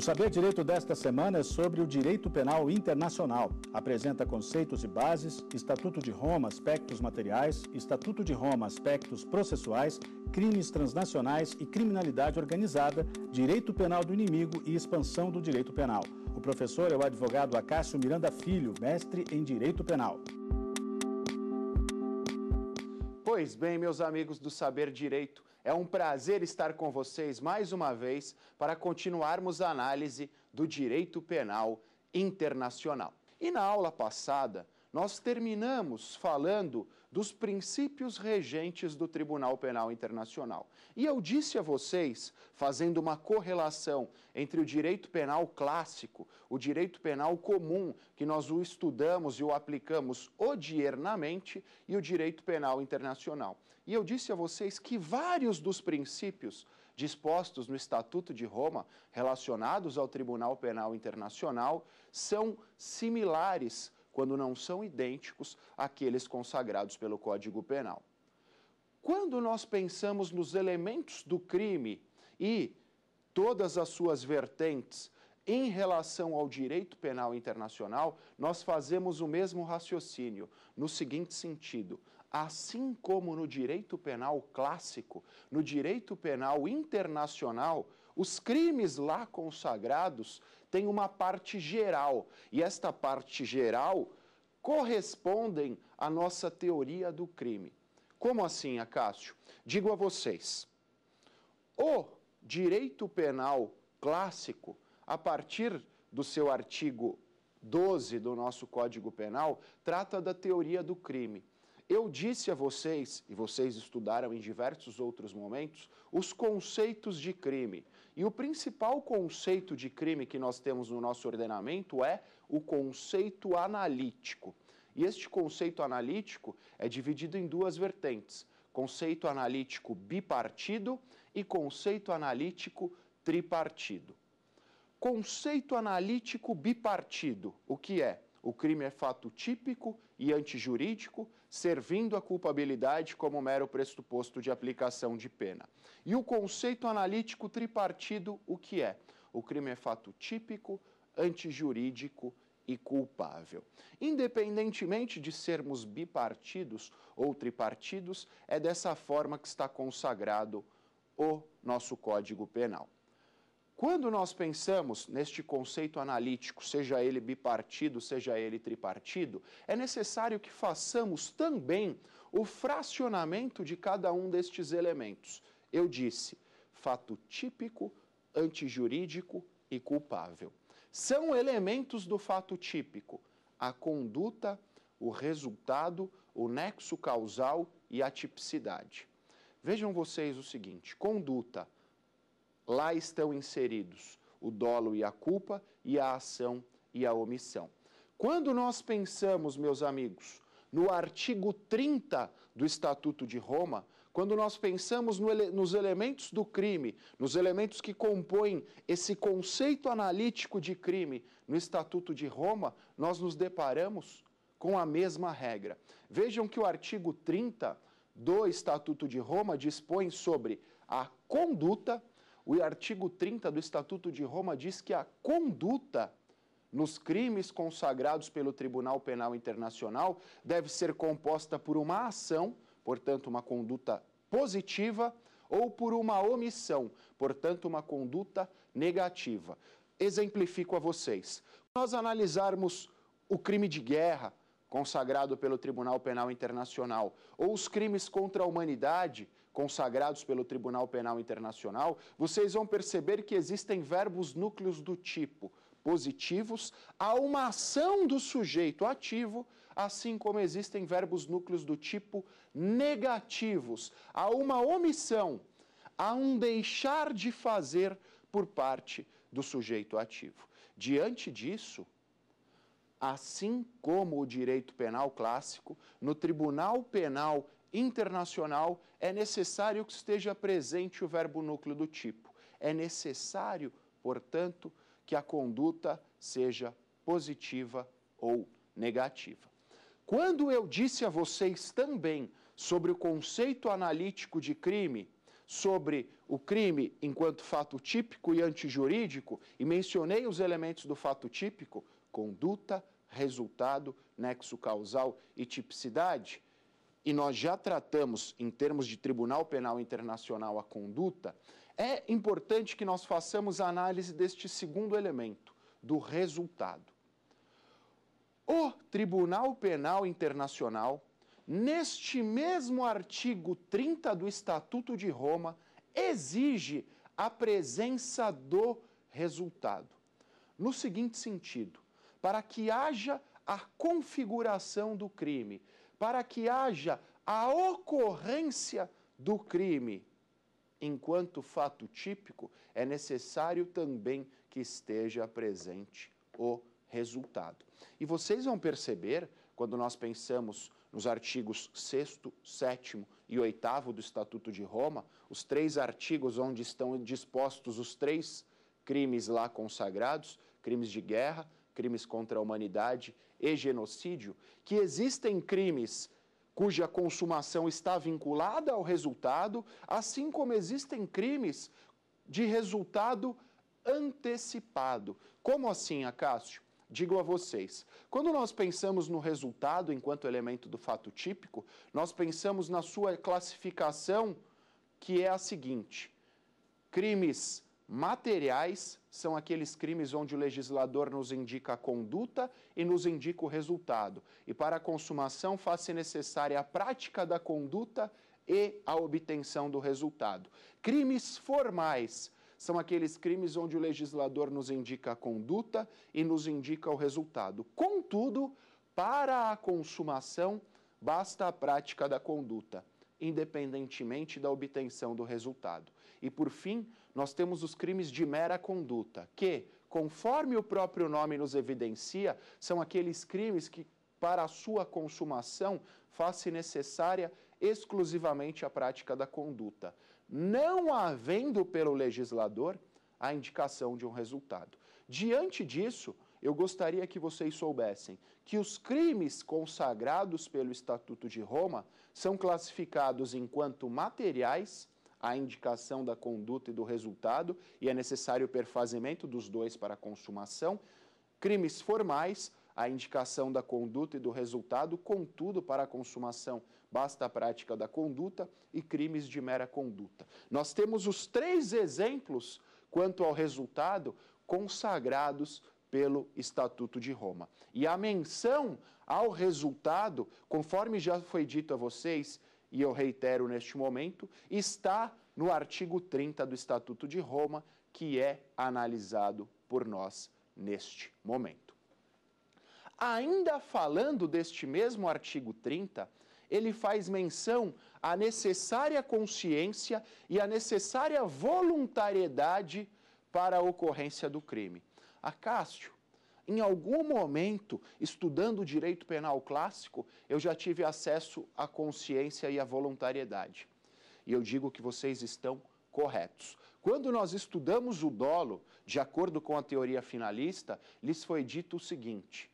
O Saber Direito desta semana é sobre o direito penal internacional. Apresenta conceitos e bases, Estatuto de Roma, aspectos materiais, Estatuto de Roma, aspectos processuais, crimes transnacionais e criminalidade organizada, direito penal do inimigo e expansão do direito penal. O professor é o advogado Acácio Miranda Filho, mestre em Direito Penal. Pois bem, meus amigos do Saber Direito, é um prazer estar com vocês mais uma vez para continuarmos a análise do direito penal internacional. E na aula passada, nós terminamos falando dos princípios regentes do Tribunal Penal Internacional. E eu disse a vocês, fazendo uma correlação entre o direito penal clássico, o direito penal comum, que nós o estudamos e o aplicamos odiernamente, e o direito penal internacional. E eu disse a vocês que vários dos princípios dispostos no Estatuto de Roma relacionados ao Tribunal Penal Internacional são similares quando não são idênticos àqueles consagrados pelo Código Penal. Quando nós pensamos nos elementos do crime e todas as suas vertentes em relação ao direito penal internacional, nós fazemos o mesmo raciocínio, no seguinte sentido: assim como no direito penal clássico, no direito penal internacional, os crimes lá consagrados têm uma parte geral, e esta parte geral correspondem à nossa teoria do crime. Como assim, Acácio? Digo a vocês: o direito penal clássico, a partir do seu artigo 12 do nosso Código Penal, trata da teoria do crime. Eu disse a vocês, e vocês estudaram em diversos outros momentos, os conceitos de crime. E o principal conceito de crime que nós temos no nosso ordenamento é o conceito analítico. E este conceito analítico é dividido em duas vertentes: conceito analítico bipartido e conceito analítico tripartido. Conceito analítico bipartido, o que é? O crime é fato típico e antijurídico servindo a culpabilidade como mero pressuposto de aplicação de pena. E o conceito analítico tripartido, o que é? O crime é fato típico, antijurídico e culpável. Independentemente de sermos bipartidos ou tripartidos, é dessa forma que está consagrado o nosso Código Penal. Quando nós pensamos neste conceito analítico, seja ele bipartido, seja ele tripartido, é necessário que façamos também o fracionamento de cada um destes elementos. Eu disse fato típico, antijurídico e culpável. São elementos do fato típico a conduta, o resultado, o nexo causal e a tipicidade. Vejam vocês o seguinte: conduta Lá estão inseridos o dolo e a culpa, e a ação e a omissão. Quando nós pensamos, meus amigos, no artigo 30 do Estatuto de Roma, quando nós pensamos no ele, nos elementos do crime, nos elementos que compõem esse conceito analítico de crime no Estatuto de Roma, nós nos deparamos com a mesma regra. Vejam que o artigo 30 do Estatuto de Roma dispõe sobre a conduta o artigo 30 do Estatuto de Roma diz que a conduta nos crimes consagrados pelo Tribunal Penal Internacional deve ser composta por uma ação, portanto, uma conduta positiva, ou por uma omissão, portanto, uma conduta negativa. Exemplifico a vocês. Nós analisarmos o crime de guerra consagrado pelo Tribunal Penal Internacional ou os crimes contra a humanidade consagrados pelo Tribunal Penal Internacional, vocês vão perceber que existem verbos núcleos do tipo positivos a uma ação do sujeito ativo, assim como existem verbos núcleos do tipo negativos a uma omissão, a um deixar de fazer por parte do sujeito ativo. Diante disso, assim como o direito penal clássico, no Tribunal Penal Internacional é necessário que esteja presente o verbo núcleo do tipo. É necessário, portanto, que a conduta seja positiva ou negativa. Quando eu disse a vocês também sobre o conceito analítico de crime, sobre o crime enquanto fato típico e antijurídico, e mencionei os elementos do fato típico, conduta, resultado, nexo causal e tipicidade, e nós já tratamos em termos de Tribunal Penal Internacional a conduta, é importante que nós façamos a análise deste segundo elemento, do resultado. O Tribunal Penal Internacional, neste mesmo artigo 30 do Estatuto de Roma, exige a presença do resultado. No seguinte sentido, para que haja a configuração do crime para que haja a ocorrência do crime. Enquanto fato típico, é necessário também que esteja presente o resultado. E vocês vão perceber, quando nós pensamos nos artigos 6, 7 e 8 do Estatuto de Roma, os três artigos onde estão dispostos os três crimes lá consagrados: crimes de guerra, crimes contra a humanidade e genocídio, que existem crimes cuja consumação está vinculada ao resultado, assim como existem crimes de resultado antecipado. Como assim, Acácio? Digo a vocês, quando nós pensamos no resultado enquanto elemento do fato típico, nós pensamos na sua classificação, que é a seguinte: crimes Materiais são aqueles crimes onde o legislador nos indica a conduta e nos indica o resultado. E para a consumação faz-se necessária a prática da conduta e a obtenção do resultado. Crimes formais são aqueles crimes onde o legislador nos indica a conduta e nos indica o resultado. Contudo, para a consumação, basta a prática da conduta, independentemente da obtenção do resultado. E por fim, nós temos os crimes de mera conduta, que, conforme o próprio nome nos evidencia, são aqueles crimes que, para a sua consumação, faz-se necessária exclusivamente a prática da conduta, não havendo pelo legislador a indicação de um resultado. Diante disso, eu gostaria que vocês soubessem que os crimes consagrados pelo Estatuto de Roma são classificados enquanto materiais a indicação da conduta e do resultado e é necessário o perfazimento dos dois para a consumação. Crimes formais, a indicação da conduta e do resultado, contudo, para a consumação basta a prática da conduta e crimes de mera conduta. Nós temos os três exemplos quanto ao resultado consagrados pelo Estatuto de Roma. E a menção ao resultado, conforme já foi dito a vocês, e eu reitero neste momento, está no artigo 30 do Estatuto de Roma, que é analisado por nós neste momento. Ainda falando deste mesmo artigo 30, ele faz menção à necessária consciência e à necessária voluntariedade para a ocorrência do crime. Acácio, em algum momento, estudando direito penal clássico, eu já tive acesso à consciência e à voluntariedade. E eu digo que vocês estão corretos. Quando nós estudamos o dolo, de acordo com a teoria finalista, lhes foi dito o seguinte: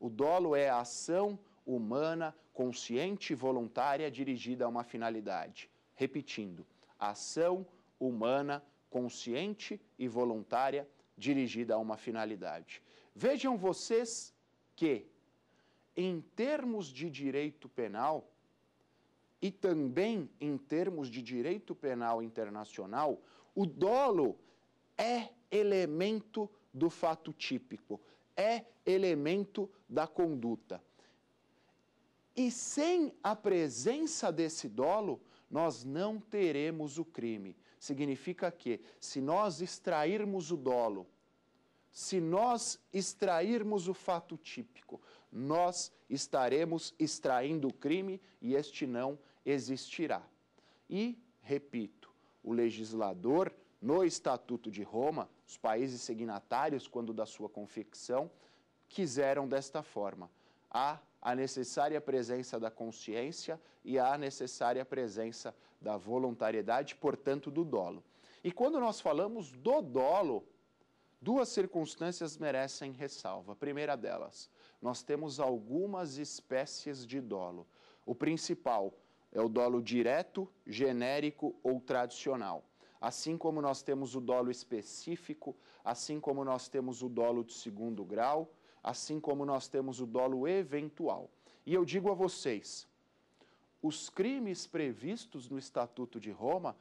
o dolo é a ação humana consciente e voluntária dirigida a uma finalidade. Repetindo, ação humana consciente e voluntária dirigida a uma finalidade. Vejam vocês que, em termos de direito penal e também em termos de direito penal internacional, o dolo é elemento do fato típico, é elemento da conduta. E sem a presença desse dolo, nós não teremos o crime. Significa que, se nós extrairmos o dolo se nós extrairmos o fato típico, nós estaremos extraindo o crime e este não existirá. E, repito, o legislador, no Estatuto de Roma, os países signatários, quando da sua confecção, quiseram desta forma. Há a necessária presença da consciência e há a necessária presença da voluntariedade, portanto, do dolo. E quando nós falamos do dolo, Duas circunstâncias merecem ressalva. A primeira delas, nós temos algumas espécies de dolo. O principal é o dolo direto, genérico ou tradicional. Assim como nós temos o dolo específico, assim como nós temos o dolo de segundo grau, assim como nós temos o dolo eventual. E eu digo a vocês, os crimes previstos no Estatuto de Roma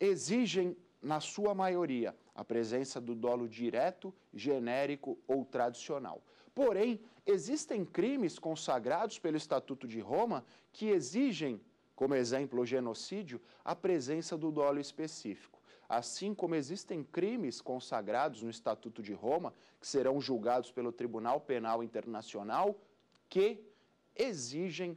exigem na sua maioria, a presença do dolo direto, genérico ou tradicional. Porém, existem crimes consagrados pelo Estatuto de Roma que exigem, como exemplo o genocídio, a presença do dolo específico. Assim como existem crimes consagrados no Estatuto de Roma, que serão julgados pelo Tribunal Penal Internacional, que exigem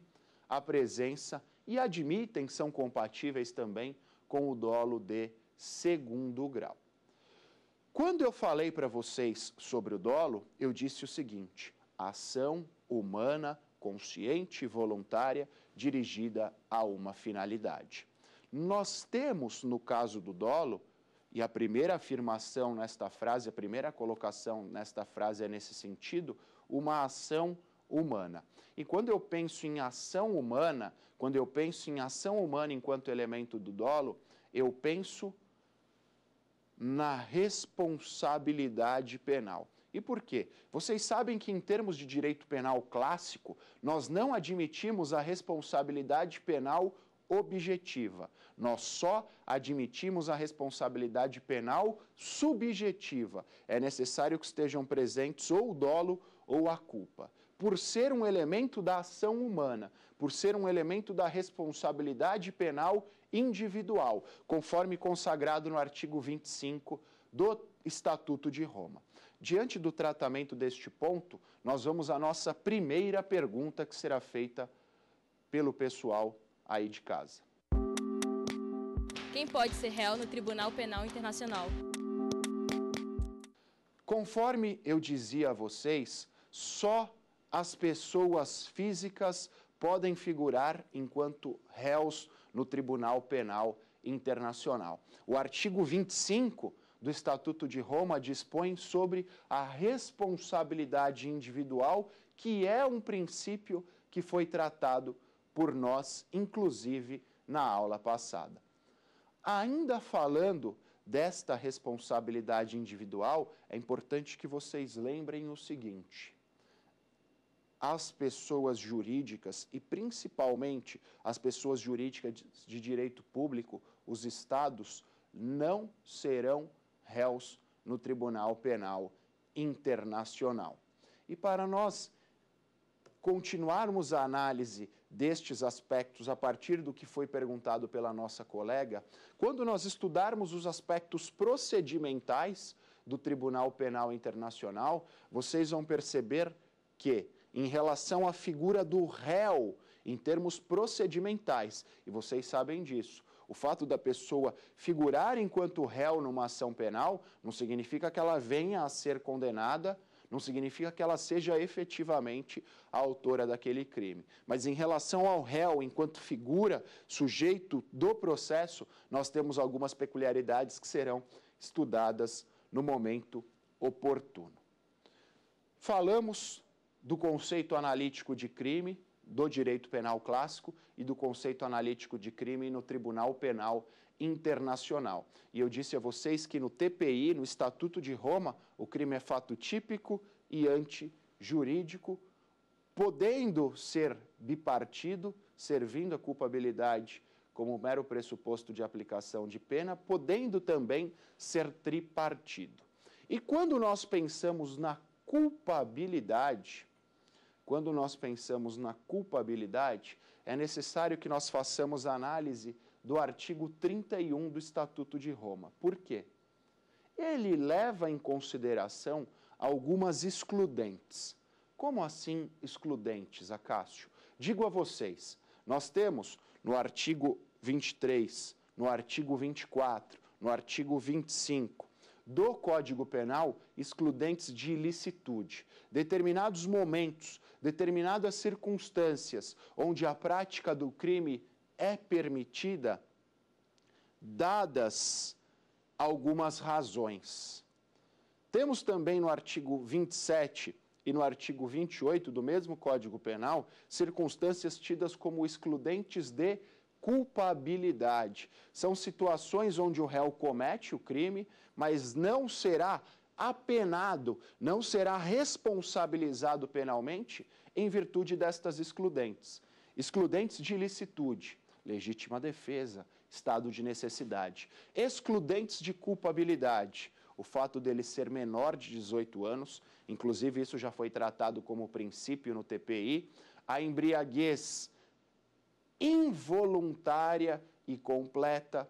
a presença e admitem que são compatíveis também com o dolo de segundo grau. Quando eu falei para vocês sobre o dolo, eu disse o seguinte: ação humana, consciente e voluntária dirigida a uma finalidade. Nós temos, no caso do dolo, e a primeira afirmação nesta frase, a primeira colocação nesta frase é nesse sentido, uma ação humana. E quando eu penso em ação humana, quando eu penso em ação humana enquanto elemento do dolo, eu penso na responsabilidade penal. E por quê? Vocês sabem que, em termos de direito penal clássico, nós não admitimos a responsabilidade penal objetiva. Nós só admitimos a responsabilidade penal subjetiva. É necessário que estejam presentes ou o dolo ou a culpa. Por ser um elemento da ação humana, por ser um elemento da responsabilidade penal individual, conforme consagrado no artigo 25 do Estatuto de Roma. Diante do tratamento deste ponto, nós vamos à nossa primeira pergunta que será feita pelo pessoal aí de casa. Quem pode ser réu no Tribunal Penal Internacional? Conforme eu dizia a vocês, só as pessoas físicas podem figurar enquanto réus no Tribunal Penal Internacional. O artigo 25 do Estatuto de Roma dispõe sobre a responsabilidade individual, que é um princípio que foi tratado por nós, inclusive na aula passada. Ainda falando desta responsabilidade individual, é importante que vocês lembrem o seguinte: as pessoas jurídicas e principalmente as pessoas jurídicas de direito público, os estados, não serão réus no Tribunal Penal Internacional. E para nós continuarmos a análise destes aspectos a partir do que foi perguntado pela nossa colega, quando nós estudarmos os aspectos procedimentais do Tribunal Penal Internacional, vocês vão perceber que em relação à figura do réu em termos procedimentais, e vocês sabem disso. O fato da pessoa figurar enquanto réu numa ação penal não significa que ela venha a ser condenada, não significa que ela seja efetivamente a autora daquele crime. Mas em relação ao réu, enquanto figura sujeito do processo, nós temos algumas peculiaridades que serão estudadas no momento oportuno. Falamos do conceito analítico de crime do direito penal clássico e do conceito analítico de crime no Tribunal Penal Internacional. E eu disse a vocês que no TPI, no Estatuto de Roma, o crime é fato típico e antijurídico, podendo ser bipartido, servindo a culpabilidade como mero pressuposto de aplicação de pena, podendo também ser tripartido. E quando nós pensamos na culpabilidade, quando nós pensamos na culpabilidade, é necessário que nós façamos análise do artigo 31 do Estatuto de Roma. Por quê? Ele leva em consideração algumas excludentes. Como assim excludentes, Acácio? Digo a vocês, nós temos no artigo 23, no artigo 24, no artigo 25, do Código Penal excludentes de ilicitude. Determinados momentos, determinadas circunstâncias onde a prática do crime é permitida, dadas algumas razões. Temos também no artigo 27 e no artigo 28 do mesmo Código Penal circunstâncias tidas como excludentes de culpabilidade. São situações onde o réu comete o crime, mas não será apenado, não será responsabilizado penalmente em virtude destas excludentes. Excludentes de ilicitude, legítima defesa, estado de necessidade. Excludentes de culpabilidade, o fato dele ser menor de 18 anos, inclusive isso já foi tratado como princípio no TPI, a embriaguez, involuntária e completa.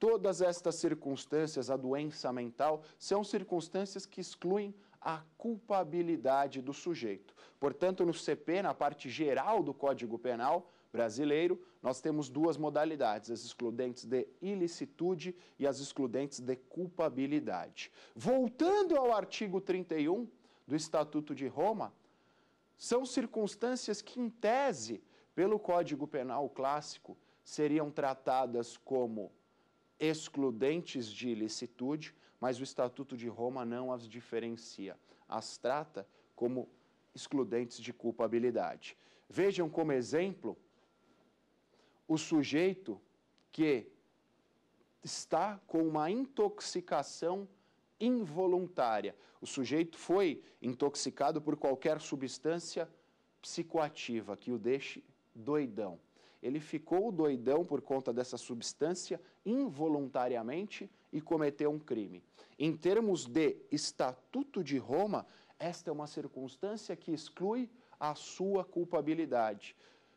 Todas estas circunstâncias, a doença mental, são circunstâncias que excluem a culpabilidade do sujeito. Portanto, no CP, na parte geral do Código Penal brasileiro, nós temos duas modalidades, as excludentes de ilicitude e as excludentes de culpabilidade. Voltando ao artigo 31 do Estatuto de Roma, são circunstâncias que, em tese, pelo Código Penal clássico, seriam tratadas como excludentes de ilicitude, mas o Estatuto de Roma não as diferencia, as trata como excludentes de culpabilidade. Vejam como exemplo o sujeito que está com uma intoxicação involuntária. O sujeito foi intoxicado por qualquer substância psicoativa que o deixe doidão. Ele ficou doidão por conta dessa substância involuntariamente e cometeu um crime. Em termos de Estatuto de Roma, esta é uma circunstância que exclui a sua culpabilidade.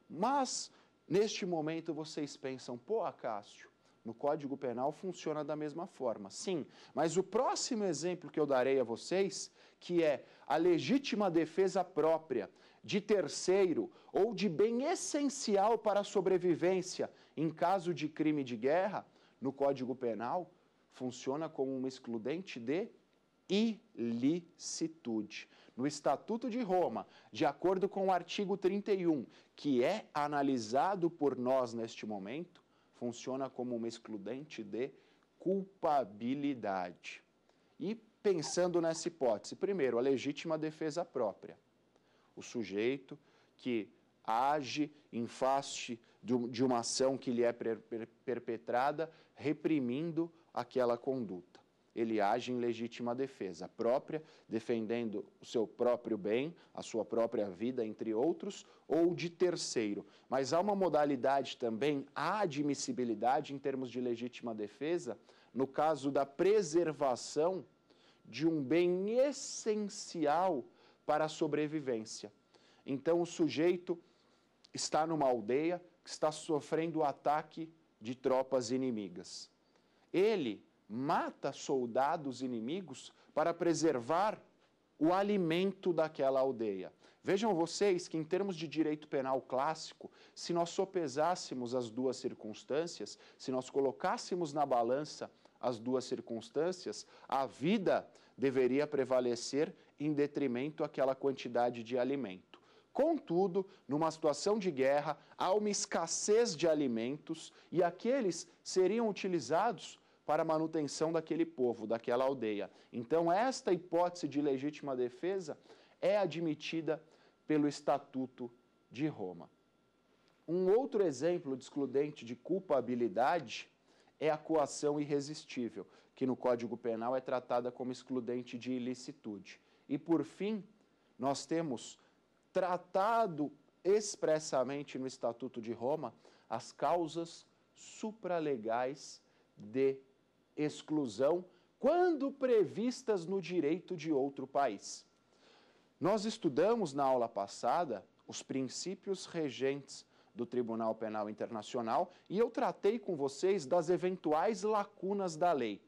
Mas, neste momento, vocês pensam, pô, Acácio, no Código Penal funciona da mesma forma. Sim, mas o próximo exemplo que eu darei a vocês, que é a legítima defesa própria, de terceiro ou de bem essencial para a sobrevivência em caso de crime de guerra, no Código Penal, funciona como uma excludente de ilicitude. No Estatuto de Roma, de acordo com o artigo 31, que é analisado por nós neste momento, funciona como uma excludente de culpabilidade. E pensando nessa hipótese, primeiro, a legítima defesa própria o sujeito que age em face de uma ação que lhe é perpetrada, reprimindo aquela conduta. Ele age em legítima defesa própria, defendendo o seu próprio bem, a sua própria vida, entre outros, ou de terceiro. Mas há uma modalidade também, há admissibilidade em termos de legítima defesa, no caso da preservação de um bem essencial para a sobrevivência. Então, o sujeito está numa aldeia que está sofrendo o ataque de tropas inimigas. Ele mata soldados inimigos para preservar o alimento daquela aldeia. Vejam vocês que, em termos de direito penal clássico, se nós sopesássemos as duas circunstâncias, se nós colocássemos na balança as duas circunstâncias, a vida deveria prevalecer em detrimento àquela quantidade de alimento. Contudo, numa situação de guerra, há uma escassez de alimentos e aqueles seriam utilizados para a manutenção daquele povo, daquela aldeia. Então, esta hipótese de legítima defesa é admitida pelo Estatuto de Roma. Um outro exemplo de excludente de culpabilidade é a coação irresistível, que no Código Penal é tratada como excludente de ilicitude. E, por fim, nós temos tratado expressamente no Estatuto de Roma as causas supralegais de exclusão quando previstas no direito de outro país. Nós estudamos na aula passada os princípios regentes do Tribunal Penal Internacional e eu tratei com vocês das eventuais lacunas da lei.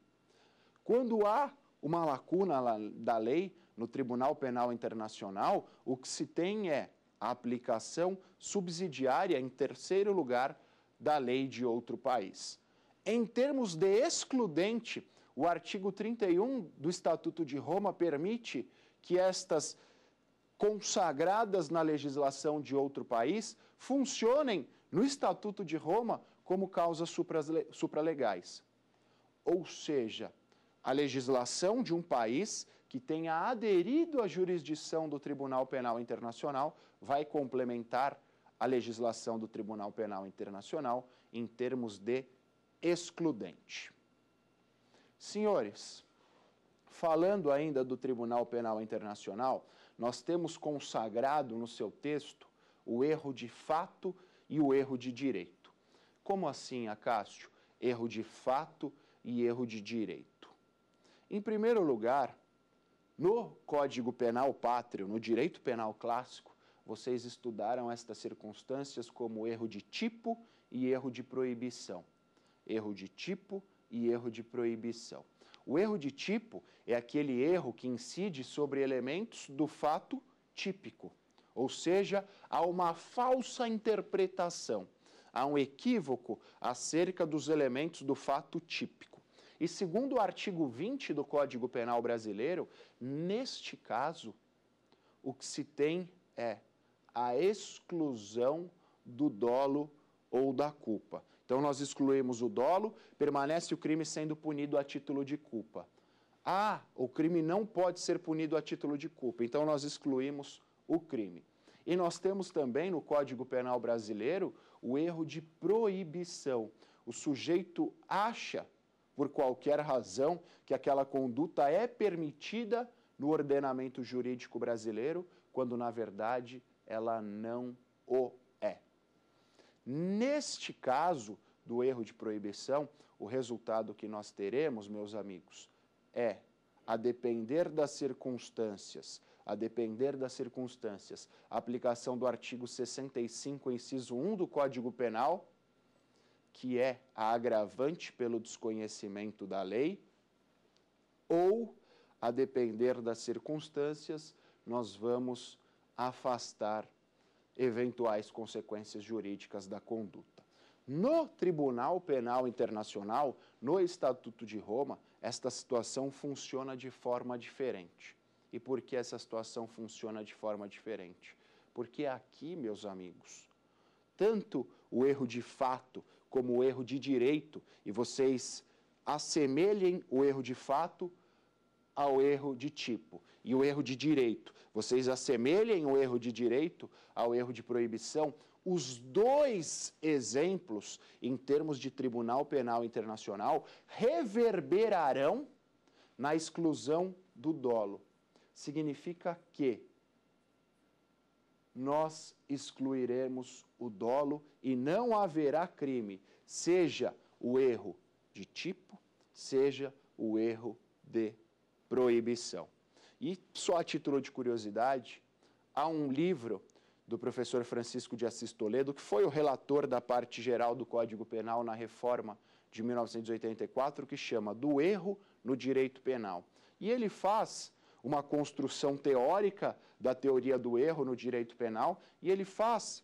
Quando há uma lacuna da lei no Tribunal Penal Internacional, o que se tem é a aplicação subsidiária, em terceiro lugar, da lei de outro país. Em termos de excludente, o artigo 31 do Estatuto de Roma permite que estas consagradas na legislação de outro país funcionem no Estatuto de Roma como causas supralegais. Ou seja, a legislação de um país que tenha aderido à jurisdição do Tribunal Penal Internacional vai complementar a legislação do Tribunal Penal Internacional em termos de excludente. Senhores, falando ainda do Tribunal Penal Internacional, nós temos consagrado no seu texto o erro de fato e o erro de direito. Como assim, Acácio? Erro de fato e erro de direito. Em primeiro lugar, no Código Penal Pátrio, no direito penal clássico, vocês estudaram estas circunstâncias como erro de tipo e erro de proibição. Erro de tipo e erro de proibição. O erro de tipo é aquele erro que incide sobre elementos do fato típico, ou seja, há uma falsa interpretação, há um equívoco acerca dos elementos do fato típico. E segundo o artigo 20 do Código Penal brasileiro, neste caso, o que se tem é a exclusão do dolo ou da culpa. Então nós excluímos o dolo, permanece o crime sendo punido a título de culpa. Ah, o crime não pode ser punido a título de culpa, então nós excluímos o crime. E nós temos também no Código Penal brasileiro o erro de proibição. O sujeito acha, por qualquer razão, que aquela conduta é permitida no ordenamento jurídico brasileiro, quando na verdade ela não o Neste caso do erro de proibição, o resultado que nós teremos, meus amigos, é a depender das circunstâncias, a depender das circunstâncias, a aplicação do artigo 65, inciso 1 do Código Penal, que é a agravante pelo desconhecimento da lei, ou, a depender das circunstâncias, nós vamos afastar eventuais consequências jurídicas da conduta. No Tribunal Penal Internacional, no Estatuto de Roma, esta situação funciona de forma diferente. E por que essa situação funciona de forma diferente? Porque aqui, meus amigos, tanto o erro de fato como o erro de direito, e vocês assemelhem o erro de fato ao erro de tipo e o erro de direito. Vocês assemelhem o erro de direito ao erro de proibição. Os dois exemplos, em termos de Tribunal Penal Internacional, reverberarão na exclusão do dolo. Significa que nós excluiremos o dolo e não haverá crime, seja o erro de tipo, seja o erro de proibição. E só a título de curiosidade, há um livro do professor Francisco de Assis Toledo, que foi o relator da parte geral do Código Penal na reforma de 1984, que chama Do Erro no Direito Penal. E ele faz uma construção teórica da teoria do erro no direito penal e ele faz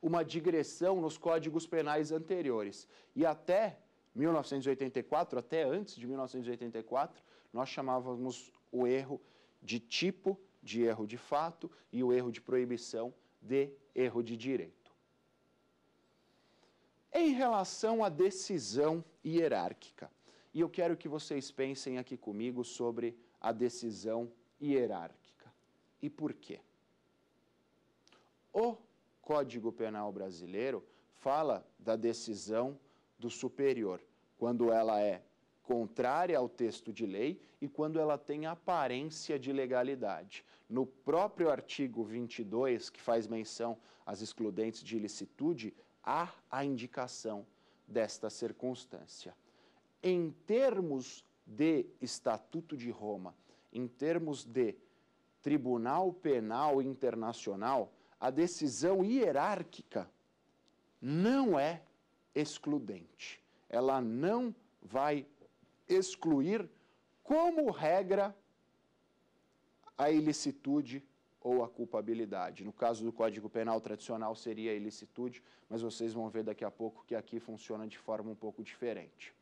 uma digressão nos códigos penais anteriores. E até 1984, até antes de 1984, nós chamávamos o erro de tipo, de erro de fato e o erro de proibição de erro de direito. Em relação à decisão hierárquica, e eu quero que vocês pensem aqui comigo sobre a decisão hierárquica e por quê. O Código Penal brasileiro fala da decisão do superior, quando ela é contrária ao texto de lei e quando ela tem aparência de legalidade. No próprio artigo 22, que faz menção às excludentes de ilicitude, há a indicação desta circunstância. Em termos de Estatuto de Roma, em termos de Tribunal Penal Internacional, a decisão hierárquica não é excludente. Ela não vai excluir, como regra, a ilicitude ou a culpabilidade. No caso do Código Penal tradicional seria a ilicitude, mas vocês vão ver daqui a pouco que aqui funciona de forma um pouco diferente.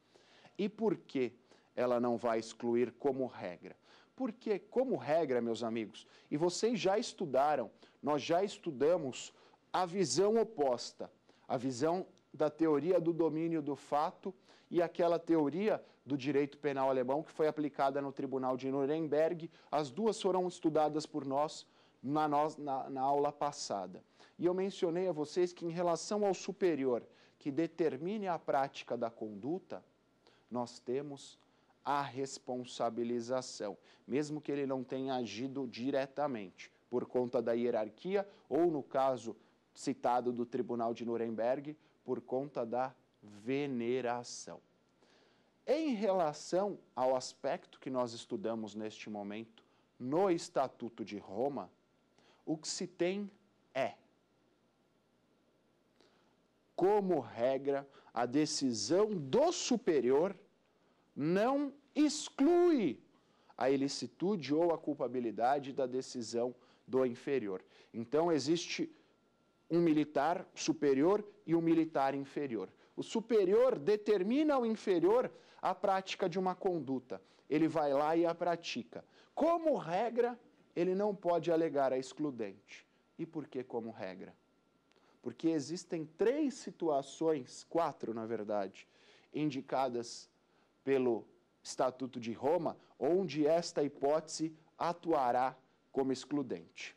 E por que ela não vai excluir como regra? Porque, como regra, meus amigos, e vocês já estudaram, nós já estudamos a visão oposta, a visão da teoria do domínio do fato e aquela teoria do direito penal alemão que foi aplicada no Tribunal de Nuremberg. As duas foram estudadas por nós na, na, na aula passada. E eu mencionei a vocês que, em relação ao superior que determine a prática da conduta, nós temos a responsabilização, mesmo que ele não tenha agido diretamente por conta da hierarquia ou, no caso citado do Tribunal de Nuremberg, por conta da veneração. Em relação ao aspecto que nós estudamos neste momento no Estatuto de Roma, o que se tem é, como regra, a decisão do superior não exclui a ilicitude ou a culpabilidade da decisão do inferior. Então, existe um militar superior e um militar inferior. O superior determina ao inferior a prática de uma conduta. Ele vai lá e a pratica. Como regra, ele não pode alegar a excludente. E por que como regra? Porque existem três situações, quatro na verdade, indicadas pelo Estatuto de Roma, onde esta hipótese atuará como excludente.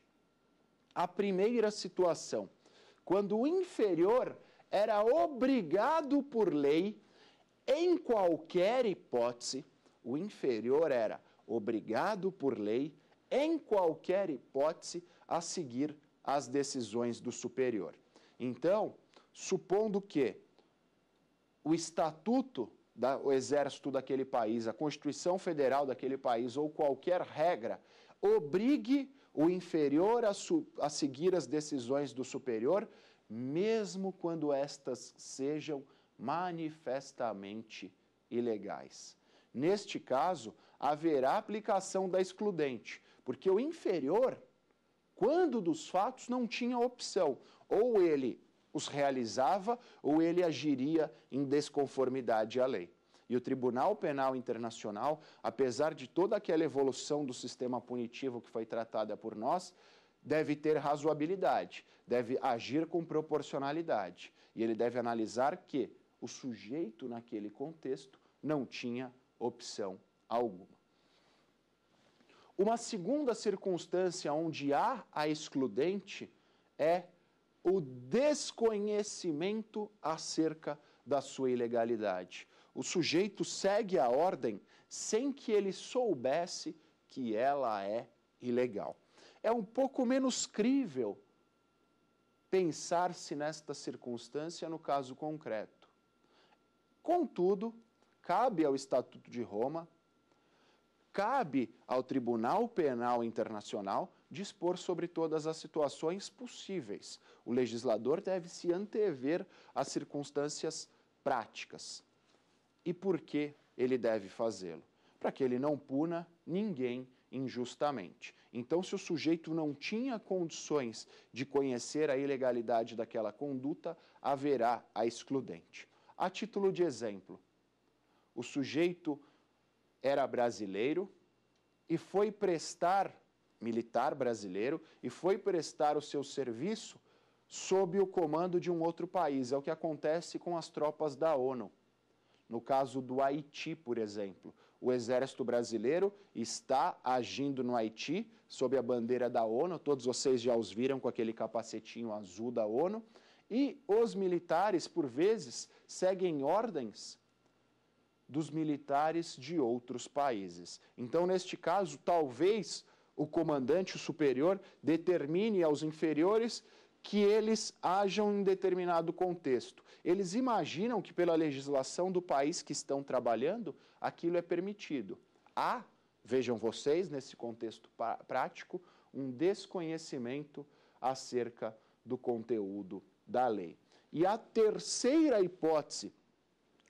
A primeira situação quando o inferior era obrigado por lei, em qualquer hipótese, o inferior era obrigado por lei, em qualquer hipótese, a seguir as decisões do superior. Então, supondo que o estatuto do exército daquele país, a Constituição Federal daquele país ou qualquer regra obrigue o inferior a, a seguir as decisões do superior, mesmo quando estas sejam manifestamente ilegais. Neste caso, haverá aplicação da excludente, porque o inferior, quando dos fatos, não tinha opção. Ou ele os realizava, ou ele agiria em desconformidade à lei. E o Tribunal Penal Internacional, apesar de toda aquela evolução do sistema punitivo que foi tratada por nós, deve ter razoabilidade, deve agir com proporcionalidade. E ele deve analisar que o sujeito, naquele contexto, não tinha opção alguma. Uma segunda circunstância onde há a excludente é o desconhecimento acerca da sua ilegalidade. O sujeito segue a ordem sem que ele soubesse que ela é ilegal. É um pouco menos crível pensar-se nesta circunstância no caso concreto. Contudo, cabe ao Estatuto de Roma, cabe ao Tribunal Penal Internacional dispor sobre todas as situações possíveis. O legislador deve se antever às circunstâncias práticas e por que ele deve fazê-lo, para que ele não puna ninguém injustamente. Então, se o sujeito não tinha condições de conhecer a ilegalidade daquela conduta, haverá a excludente. A título de exemplo, o sujeito era brasileiro e foi prestar, militar brasileiro, e foi prestar o seu serviço sob o comando de um outro país. É o que acontece com as tropas da ONU. No caso do Haiti, por exemplo, o Exército Brasileiro está agindo no Haiti sob a bandeira da ONU. Todos vocês já os viram com aquele capacetinho azul da ONU. E os militares, por vezes, seguem ordens dos militares de outros países. Então, neste caso, talvez o comandante superior determine aos inferiores que eles hajam em determinado contexto. Eles imaginam que, pela legislação do país que estão trabalhando, aquilo é permitido. Há, vejam vocês, nesse contexto prático, um desconhecimento acerca do conteúdo da lei. E a terceira hipótese,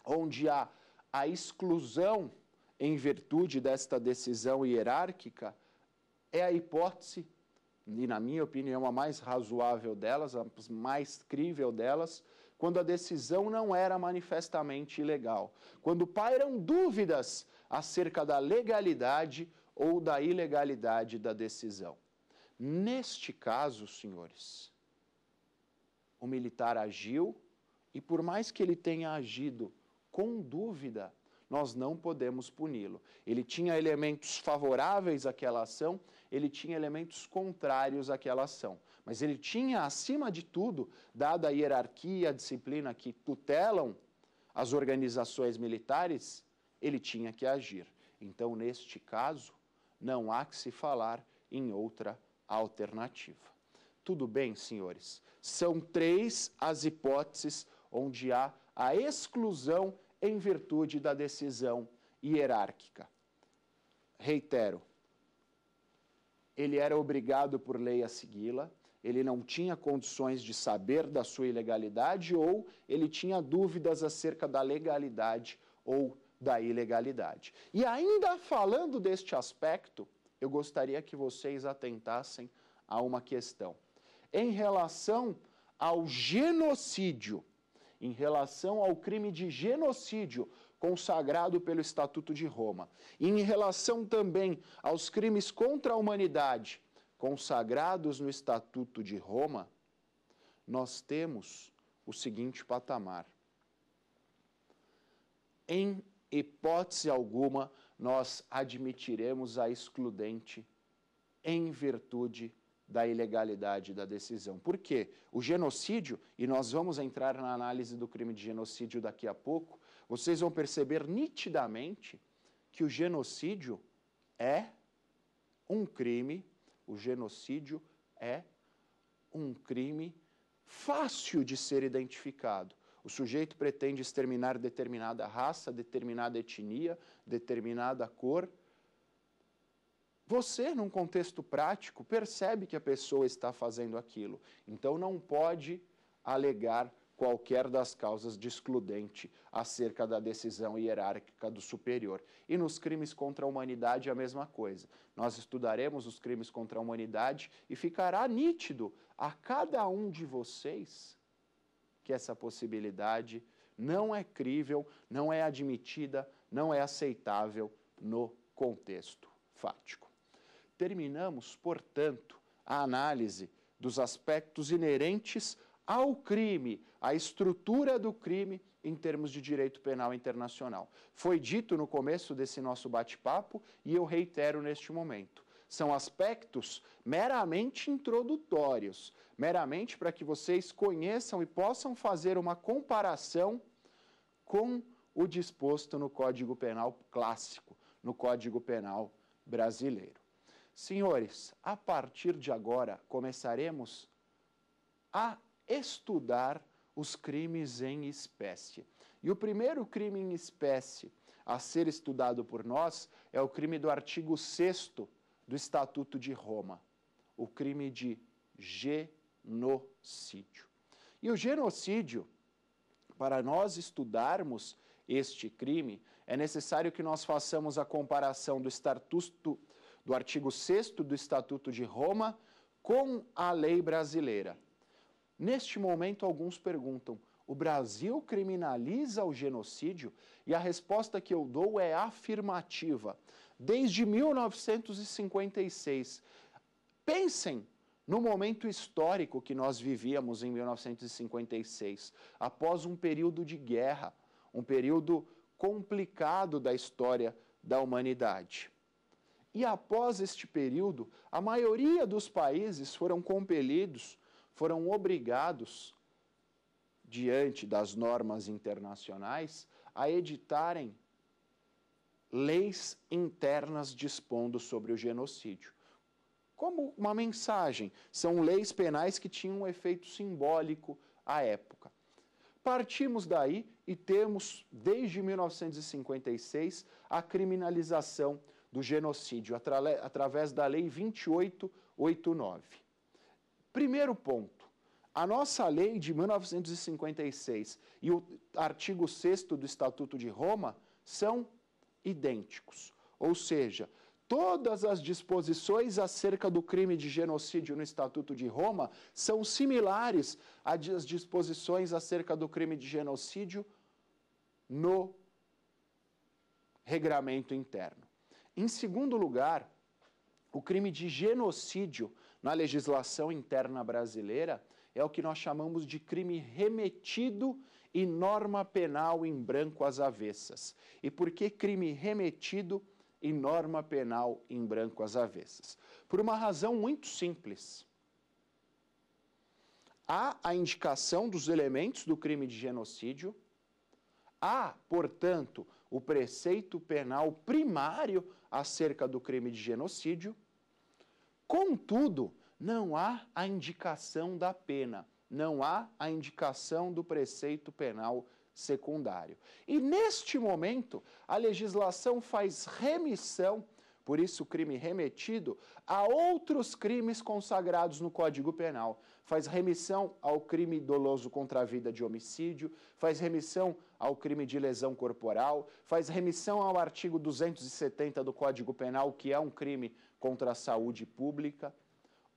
onde há a exclusão em virtude desta decisão hierárquica, é a hipótese e na minha opinião a mais razoável delas, a mais crível delas, quando a decisão não era manifestamente ilegal, quando pairam dúvidas acerca da legalidade ou da ilegalidade da decisão. Neste caso, senhores, o militar agiu e, por mais que ele tenha agido com dúvida, nós não podemos puni-lo. Ele tinha elementos favoráveis àquela ação ele tinha elementos contrários àquela ação. Mas ele tinha, acima de tudo, dada a hierarquia, a disciplina que tutelam as organizações militares, ele tinha que agir. Então, neste caso, não há que se falar em outra alternativa. Tudo bem, senhores? São três as hipóteses onde há a exclusão em virtude da decisão hierárquica. Reitero, ele era obrigado por lei a segui-la, ele não tinha condições de saber da sua ilegalidade ou ele tinha dúvidas acerca da legalidade ou da ilegalidade. E ainda falando deste aspecto, eu gostaria que vocês atentassem a uma questão. Em relação ao genocídio, em relação ao crime de genocídio consagrado pelo Estatuto de Roma, e em relação também aos crimes contra a humanidade consagrados no Estatuto de Roma, nós temos o seguinte patamar. Em hipótese alguma, nós admitiremos a excludente em virtude da ilegalidade da decisão. Por quê? O genocídio, e nós vamos entrar na análise do crime de genocídio daqui a pouco, vocês vão perceber nitidamente que o genocídio é um crime, o genocídio é um crime fácil de ser identificado. O sujeito pretende exterminar determinada raça, determinada etnia, determinada cor. Você, num contexto prático, percebe que a pessoa está fazendo aquilo. Então não pode alegar qualquer das causas de excludente acerca da decisão hierárquica do superior. E nos crimes contra a humanidade a mesma coisa. Nós estudaremos os crimes contra a humanidade e ficará nítido a cada um de vocês que essa possibilidade não é crível, não é admitida, não é aceitável no contexto fático. Terminamos, portanto, a análise dos aspectos inerentes ao crime, à estrutura do crime em termos de direito penal internacional. Foi dito no começo desse nosso bate-papo e eu reitero neste momento. São aspectos meramente introdutórios, meramente para que vocês conheçam e possam fazer uma comparação com o disposto no Código Penal clássico, no Código Penal brasileiro. Senhores, a partir de agora começaremos a estudar os crimes em espécie. E o primeiro crime em espécie a ser estudado por nós é o crime do artigo 6 do Estatuto de Roma, o crime de genocídio. E o genocídio, para nós estudarmos este crime, é necessário que nós façamos a comparação do estatuto do artigo 6 do Estatuto de Roma com a lei brasileira. Neste momento, alguns perguntam: o Brasil criminaliza o genocídio? E a resposta que eu dou é afirmativa. Desde 1956. Pensem no momento histórico que nós vivíamos em 1956, após um período de guerra, um período complicado da história da humanidade. E após este período, a maioria dos países foram compelidos foram obrigados, diante das normas internacionais, a editarem leis internas dispondo sobre o genocídio. Como uma mensagem, são leis penais que tinham um efeito simbólico à época. Partimos daí e temos, desde 1956, a criminalização do genocídio através da Lei 2889. Primeiro ponto. A nossa lei de 1956 e o artigo 6 do Estatuto de Roma são idênticos. Ou seja, todas as disposições acerca do crime de genocídio no Estatuto de Roma são similares às disposições acerca do crime de genocídio no regramento interno. Em segundo lugar, o crime de genocídio na legislação interna brasileira é o que nós chamamos de crime remetido e norma penal em branco às avessas. E por que crime remetido e norma penal em branco às avessas? Por uma razão muito simples. Há a indicação dos elementos do crime de genocídio, há, portanto, o preceito penal primário acerca do crime de genocídio Contudo, não há a indicação da pena, não há a indicação do preceito penal secundário. E neste momento, a legislação faz remissão, por isso o crime remetido, a outros crimes consagrados no Código Penal. Faz remissão ao crime doloso contra a vida de homicídio, faz remissão ao crime de lesão corporal, faz remissão ao artigo 270 do Código Penal, que é um crime contra a saúde pública.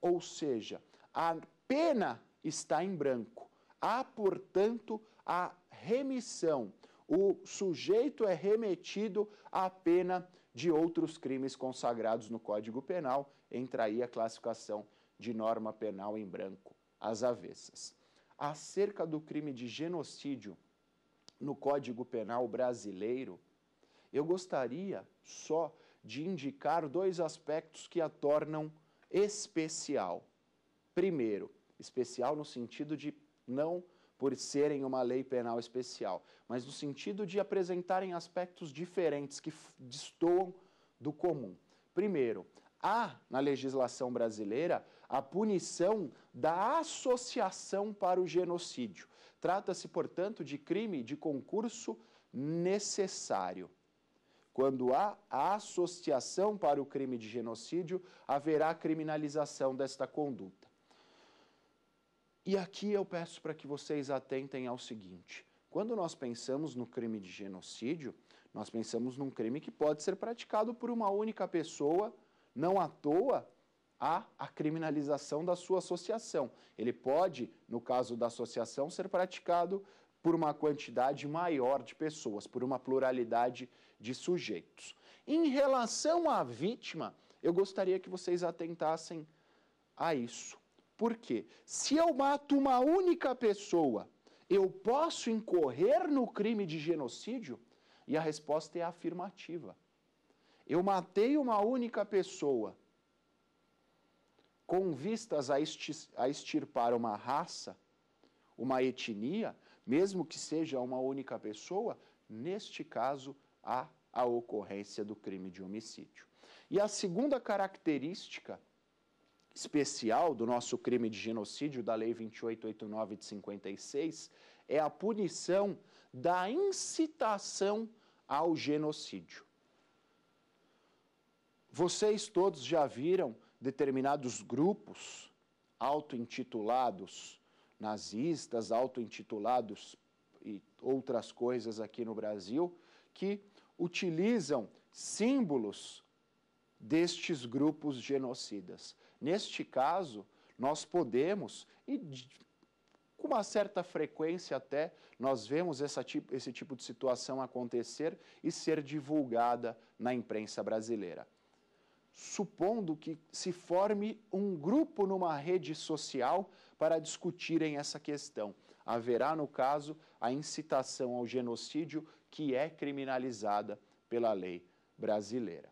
Ou seja, a pena está em branco. Há, portanto, a remissão. O sujeito é remetido à pena de outros crimes consagrados no Código Penal. Entra aí a classificação de norma penal em branco, às avessas. Acerca do crime de genocídio no Código Penal brasileiro, eu gostaria só de indicar dois aspectos que a tornam especial. Primeiro, especial no sentido de não por serem uma lei penal especial, mas no sentido de apresentarem aspectos diferentes que destoam do comum. Primeiro, há na legislação brasileira a punição da associação para o genocídio. Trata-se, portanto, de crime de concurso necessário. Quando há a associação para o crime de genocídio, haverá criminalização desta conduta. E aqui eu peço para que vocês atentem ao seguinte: quando nós pensamos no crime de genocídio, nós pensamos num crime que pode ser praticado por uma única pessoa, não à toa há a criminalização da sua associação. Ele pode, no caso da associação, ser praticado por uma quantidade maior de pessoas, por uma pluralidade de sujeitos. Em relação à vítima, eu gostaria que vocês atentassem a isso. Por quê? Se eu mato uma única pessoa, eu posso incorrer no crime de genocídio? E a resposta é afirmativa. Eu matei uma única pessoa com vistas a extirpar uma raça, uma etnia, mesmo que seja uma única pessoa, neste caso, a a ocorrência do crime de homicídio. E a segunda característica especial do nosso crime de genocídio da Lei 2889 de 56 é a punição da incitação ao genocídio. Vocês todos já viram determinados grupos auto-intitulados nazistas, auto-intitulados e outras coisas aqui no Brasil que utilizam símbolos destes grupos genocidas. Neste caso, nós podemos, e com uma certa frequência até, nós vemos tipo, esse tipo de situação acontecer e ser divulgada na imprensa brasileira. Supondo que se forme um grupo numa rede social para discutirem essa questão. Haverá, no caso, a incitação ao genocídio que é criminalizada pela lei brasileira.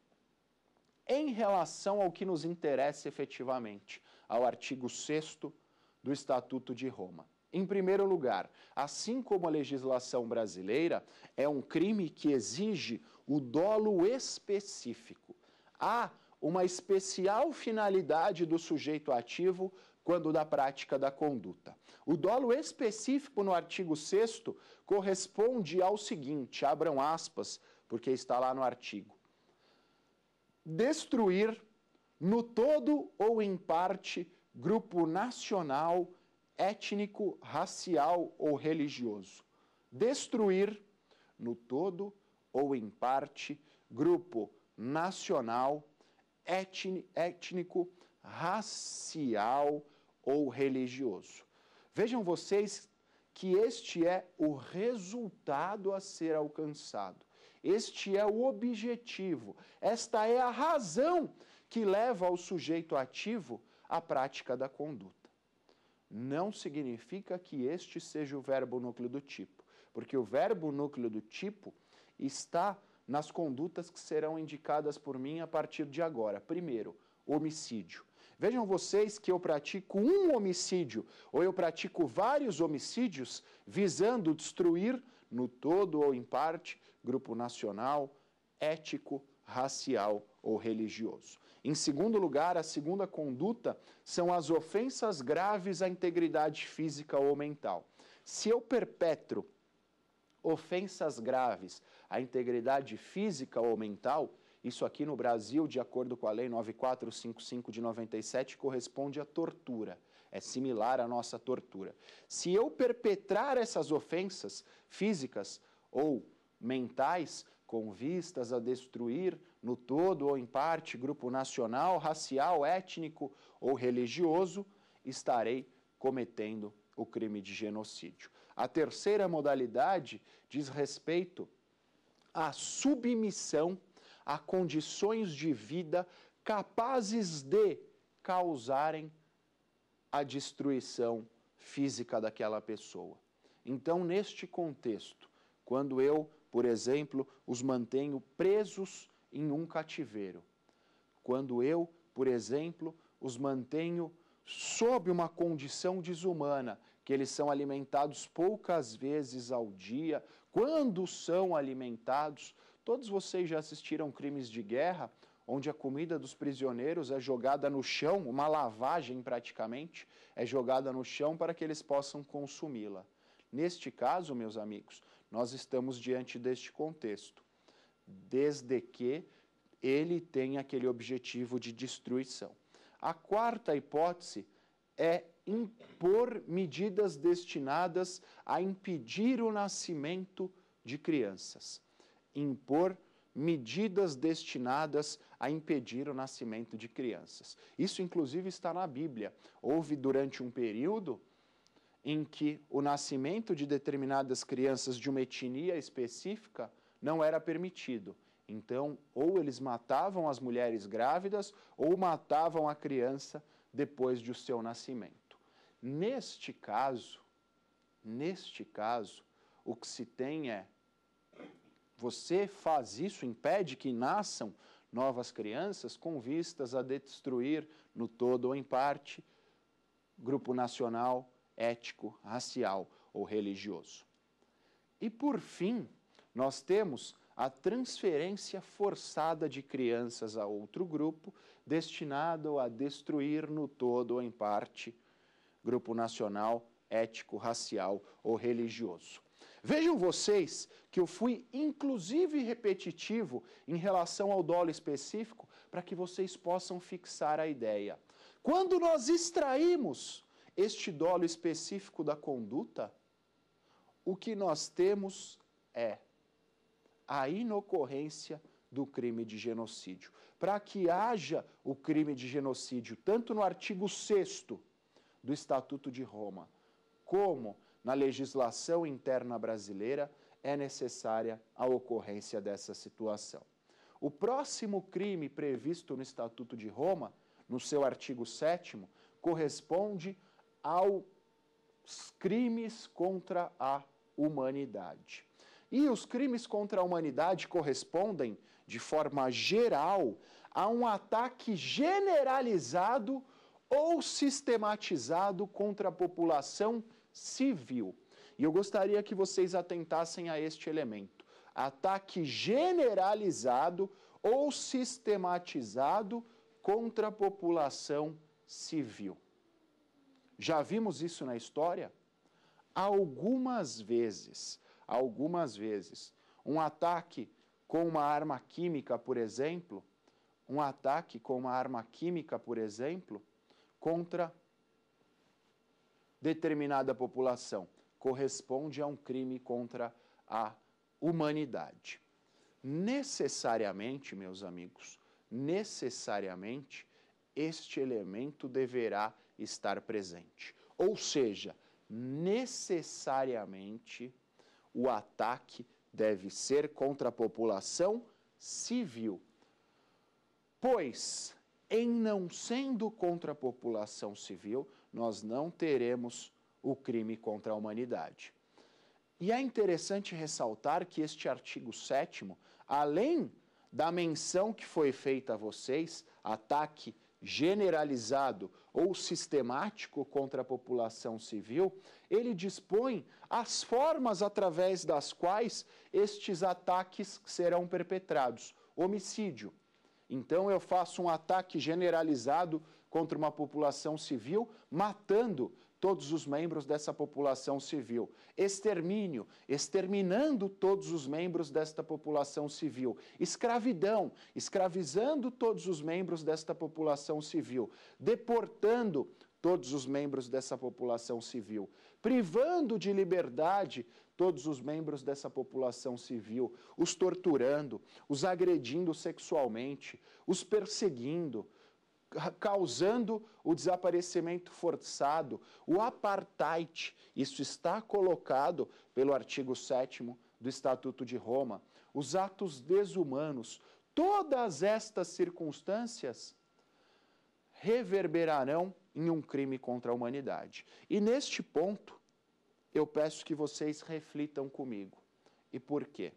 Em relação ao que nos interessa efetivamente, ao artigo 6 do Estatuto de Roma. Em primeiro lugar, assim como a legislação brasileira, é um crime que exige o dolo específico. Há uma especial finalidade do sujeito ativo quando da prática da conduta. O dolo específico no artigo 6 corresponde ao seguinte, abram aspas, porque está lá no artigo. Destruir no todo ou em parte grupo nacional, étnico, racial ou religioso. Destruir no todo ou em parte grupo nacional, étnico, racial ou religioso. Vejam vocês que este é o resultado a ser alcançado. Este é o objetivo. Esta é a razão que leva ao sujeito ativo à prática da conduta. Não significa que este seja o verbo núcleo do tipo, porque o verbo núcleo do tipo está nas condutas que serão indicadas por mim a partir de agora. Primeiro, homicídio. Vejam vocês que eu pratico um homicídio, ou eu pratico vários homicídios, visando destruir, no todo ou em parte, grupo nacional, ético, racial ou religioso. Em segundo lugar, a segunda conduta são as ofensas graves à integridade física ou mental. Se eu perpetro ofensas graves à integridade física ou mental, isso aqui no Brasil, de acordo com a Lei 9455 de 97, corresponde à tortura. É similar à nossa tortura. Se eu perpetrar essas ofensas físicas ou mentais, com vistas a destruir, no todo ou em parte, grupo nacional, racial, étnico ou religioso, estarei cometendo o crime de genocídio. A terceira modalidade diz respeito à submissão a condições de vida capazes de causarem a destruição física daquela pessoa. Então, neste contexto, quando eu, por exemplo, os mantenho presos em um cativeiro, quando eu, por exemplo, os mantenho sob uma condição desumana, que eles são alimentados poucas vezes ao dia, quando são alimentados, Todos vocês já assistiram crimes de guerra, onde a comida dos prisioneiros é jogada no chão, uma lavagem praticamente, é jogada no chão para que eles possam consumi-la. Neste caso, meus amigos, nós estamos diante deste contexto, desde que ele tenha aquele objetivo de destruição. A quarta hipótese é impor medidas destinadas a impedir o nascimento de crianças impor medidas destinadas a impedir o nascimento de crianças. Isso, inclusive, está na Bíblia. Houve durante um período em que o nascimento de determinadas crianças de uma etnia específica não era permitido. Então, ou eles matavam as mulheres grávidas ou matavam a criança depois de o seu nascimento. Neste caso, neste caso, o que se tem é você faz isso, impede que nasçam novas crianças com vistas a destruir, no todo ou em parte, grupo nacional, ético, racial ou religioso. E por fim, nós temos a transferência forçada de crianças a outro grupo, destinado a destruir no todo ou em parte grupo nacional, ético, racial ou religioso. Vejam vocês que eu fui inclusive repetitivo em relação ao dólar específico para que vocês possam fixar a ideia. Quando nós extraímos este dólar específico da conduta, o que nós temos é a inocorrência do crime de genocídio. Para que haja o crime de genocídio, tanto no artigo 6 do Estatuto de Roma, como na legislação interna brasileira é necessária a ocorrência dessa situação. O próximo crime previsto no Estatuto de Roma, no seu artigo 7, corresponde aos crimes contra a humanidade. E os crimes contra a humanidade correspondem, de forma geral, a um ataque generalizado ou sistematizado contra a população civil. E eu gostaria que vocês atentassem a este elemento: ataque generalizado ou sistematizado contra a população civil. Já vimos isso na história? Algumas vezes, algumas vezes, um ataque com uma arma química, por exemplo, um ataque com uma arma química, por exemplo, contra determinada população corresponde a um crime contra a humanidade. Necessariamente, meus amigos, necessariamente este elemento deverá estar presente. Ou seja, necessariamente o ataque deve ser contra a população civil. Pois, em não sendo contra a população civil, nós não teremos o crime contra a humanidade. E é interessante ressaltar que este artigo 7, além da menção que foi feita a vocês, ataque generalizado ou sistemático contra a população civil, ele dispõe as formas através das quais estes ataques serão perpetrados. Homicídio. Então eu faço um ataque generalizado contra uma população civil, matando todos os membros dessa população civil. Extermínio, exterminando todos os membros desta população civil. Escravidão, escravizando todos os membros desta população civil. Deportando todos os membros dessa população civil, privando de liberdade todos os membros dessa população civil, os torturando, os agredindo sexualmente, os perseguindo, causando o desaparecimento forçado, o apartheid. Isso está colocado pelo artigo 7 do Estatuto de Roma. Os atos desumanos, todas estas circunstâncias reverberarão em um crime contra a humanidade. E neste ponto, eu peço que vocês reflitam comigo. E por quê?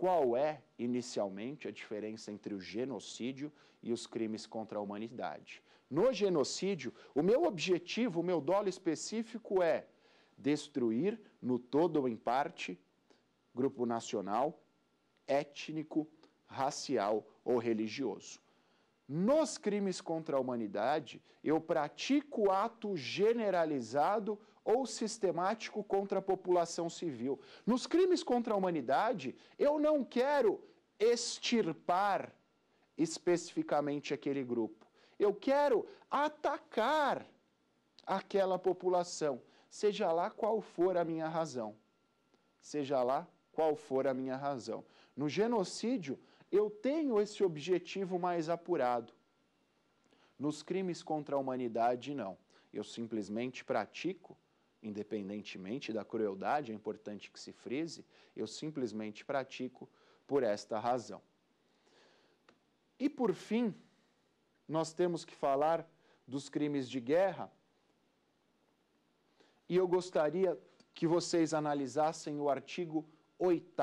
qual é, inicialmente, a diferença entre o genocídio e os crimes contra a humanidade. No genocídio, o meu objetivo, o meu dolo específico é destruir, no todo ou em parte, grupo nacional, étnico, racial ou religioso. Nos crimes contra a humanidade, eu pratico ato generalizado ou sistemático contra a população civil. Nos crimes contra a humanidade, eu não quero extirpar especificamente aquele grupo. Eu quero atacar aquela população, seja lá qual for a minha razão. Seja lá qual for a minha razão. No genocídio, eu tenho esse objetivo mais apurado. Nos crimes contra a humanidade, não. Eu simplesmente pratico Independentemente da crueldade, é importante que se frise, eu simplesmente pratico por esta razão. E por fim, nós temos que falar dos crimes de guerra. E eu gostaria que vocês analisassem o artigo 8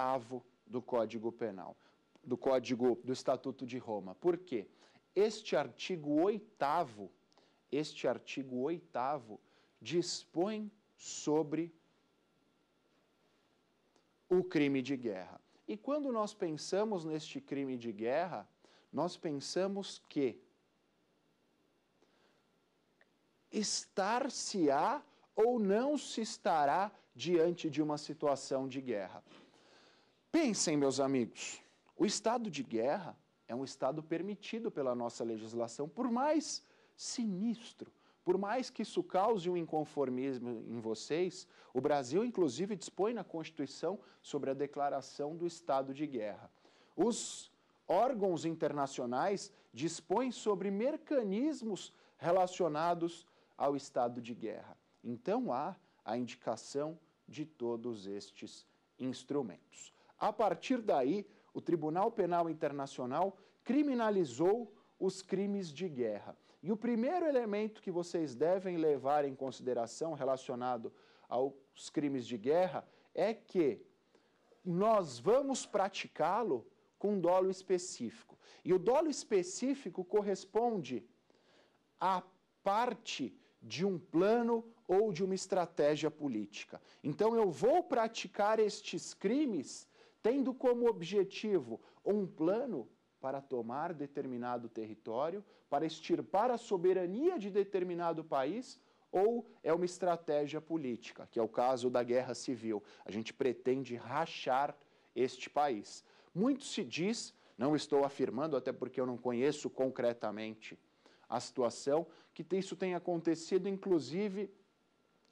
do Código Penal, do Código do Estatuto de Roma. Por quê? Este artigo 8 este artigo 8 dispõe sobre o crime de guerra. E quando nós pensamos neste crime de guerra, nós pensamos que estar-se-á ou não se estará diante de uma situação de guerra. Pensem, meus amigos, o estado de guerra é um estado permitido pela nossa legislação, por mais sinistro por mais que isso cause um inconformismo em vocês, o Brasil, inclusive, dispõe na Constituição sobre a declaração do estado de guerra. Os órgãos internacionais dispõem sobre mecanismos relacionados ao estado de guerra. Então há a indicação de todos estes instrumentos. A partir daí, o Tribunal Penal Internacional criminalizou os crimes de guerra. E o primeiro elemento que vocês devem levar em consideração relacionado aos crimes de guerra é que nós vamos praticá-lo com dolo específico. E o dolo específico corresponde à parte de um plano ou de uma estratégia política. Então eu vou praticar estes crimes tendo como objetivo um plano para tomar determinado território, para extirpar a soberania de determinado país, ou é uma estratégia política, que é o caso da guerra civil. A gente pretende rachar este país. Muito se diz, não estou afirmando, até porque eu não conheço concretamente a situação, que isso tem acontecido inclusive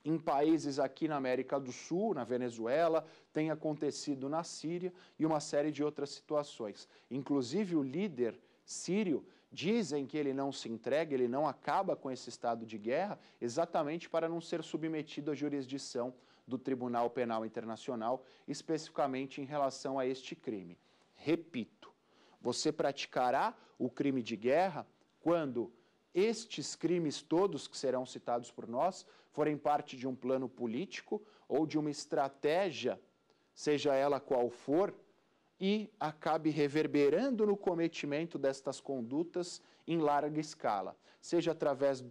em países aqui na América do Sul, na Venezuela, tem acontecido na Síria e uma série de outras situações. Inclusive, o líder sírio dizem que ele não se entrega, ele não acaba com esse estado de guerra, exatamente para não ser submetido à jurisdição do Tribunal Penal Internacional, especificamente em relação a este crime. Repito, você praticará o crime de guerra quando estes crimes todos que serão citados por nós forem parte de um plano político ou de uma estratégia, seja ela qual for, e acabe reverberando no cometimento destas condutas em larga escala, seja através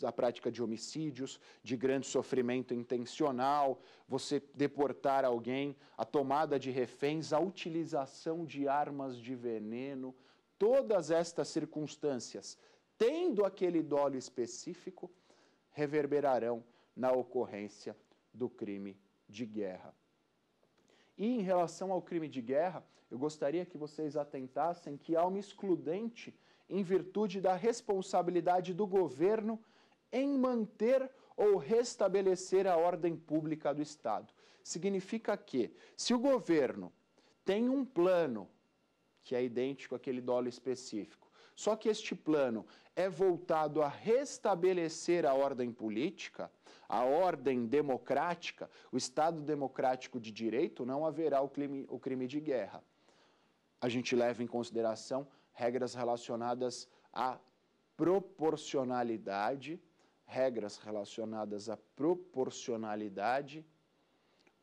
da prática de homicídios, de grande sofrimento intencional, você deportar alguém, a tomada de reféns, a utilização de armas de veneno, todas estas circunstâncias, tendo aquele dolo específico, reverberarão na ocorrência do crime de guerra. E em relação ao crime de guerra, eu gostaria que vocês atentassem que há uma excludente em virtude da responsabilidade do governo em manter ou restabelecer a ordem pública do Estado. Significa que, se o governo tem um plano que é idêntico àquele dolo específico, só que este plano é voltado a restabelecer a ordem política, a ordem democrática, o Estado democrático de direito, não haverá o crime, o crime de guerra. A gente leva em consideração regras relacionadas à proporcionalidade, regras relacionadas à proporcionalidade,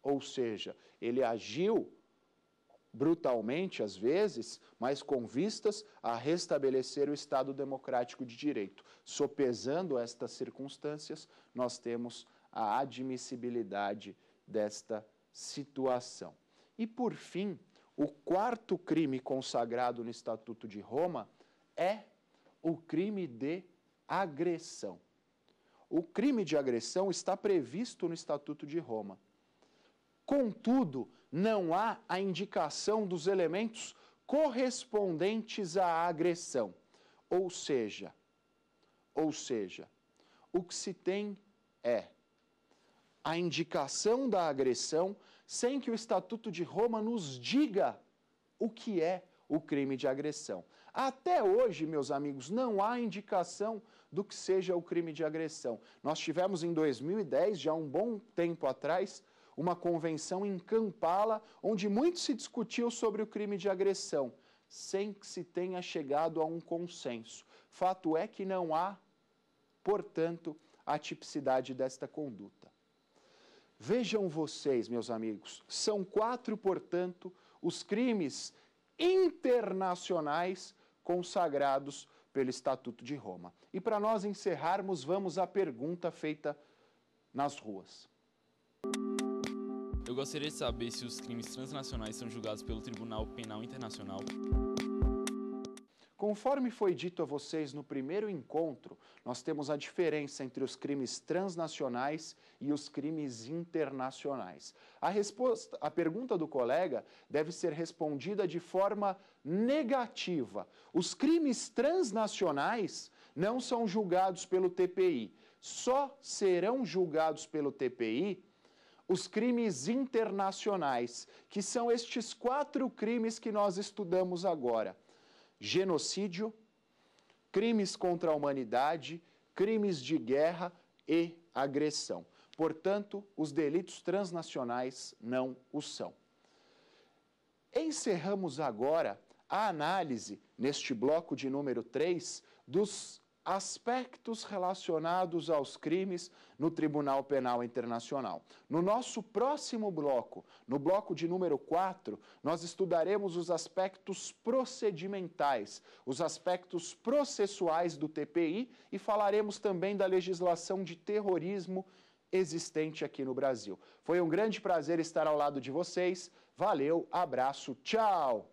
ou seja, ele agiu brutalmente às vezes, mas com vistas a restabelecer o Estado democrático de direito. Sopesando estas circunstâncias, nós temos a admissibilidade desta situação. E por fim, o quarto crime consagrado no Estatuto de Roma é o crime de agressão. O crime de agressão está previsto no Estatuto de Roma. Contudo, não há a indicação dos elementos correspondentes à agressão. Ou seja, ou seja, o que se tem é a indicação da agressão sem que o Estatuto de Roma nos diga o que é o crime de agressão. Até hoje, meus amigos, não há indicação do que seja o crime de agressão. Nós tivemos em 2010, já um bom tempo atrás, uma convenção em Kampala, onde muito se discutiu sobre o crime de agressão, sem que se tenha chegado a um consenso. Fato é que não há, portanto, a tipicidade desta conduta. Vejam vocês, meus amigos, são quatro, portanto, os crimes internacionais consagrados pelo Estatuto de Roma. E para nós encerrarmos, vamos à pergunta feita nas ruas. Eu gostaria de saber se os crimes transnacionais são julgados pelo Tribunal Penal Internacional. Conforme foi dito a vocês no primeiro encontro, nós temos a diferença entre os crimes transnacionais e os crimes internacionais. A resposta, a pergunta do colega deve ser respondida de forma negativa. Os crimes transnacionais não são julgados pelo TPI, só serão julgados pelo TPI os crimes internacionais, que são estes quatro crimes que nós estudamos agora: genocídio, crimes contra a humanidade, crimes de guerra e agressão. Portanto, os delitos transnacionais não o são. Encerramos agora a análise, neste bloco de número 3, dos aspectos relacionados aos crimes no Tribunal Penal Internacional. No nosso próximo bloco, no bloco de número 4, nós estudaremos os aspectos procedimentais, os aspectos processuais do TPI e falaremos também da legislação de terrorismo existente aqui no Brasil. Foi um grande prazer estar ao lado de vocês. Valeu, abraço, tchau!